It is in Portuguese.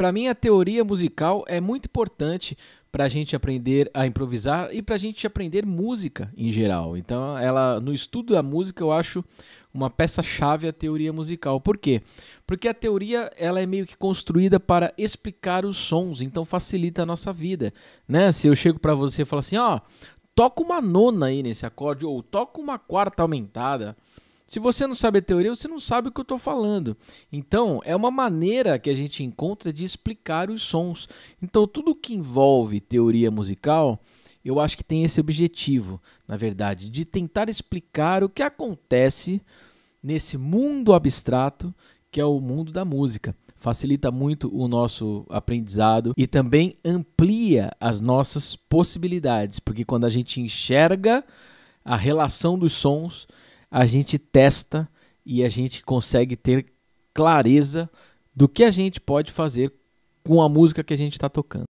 Para mim, a teoria musical é muito importante para a gente aprender a improvisar e para a gente aprender música em geral. Então, ela no estudo da música eu acho uma peça-chave a teoria musical. Por quê? Porque a teoria ela é meio que construída para explicar os sons, então facilita a nossa vida, né? Se eu chego para você e falo assim, ó, oh, toca uma nona aí nesse acorde ou toca uma quarta aumentada, se você não sabe a teoria, você não sabe o que eu estou falando. Então, é uma maneira que a gente encontra de explicar os sons. Então, tudo que envolve teoria musical, eu acho que tem esse objetivo, na verdade, de tentar explicar o que acontece nesse mundo abstrato que é o mundo da música. Facilita muito o nosso aprendizado e também amplia as nossas possibilidades, porque quando a gente enxerga a relação dos sons, a gente testa e a gente consegue ter clareza do que a gente pode fazer com a música que a gente está tocando.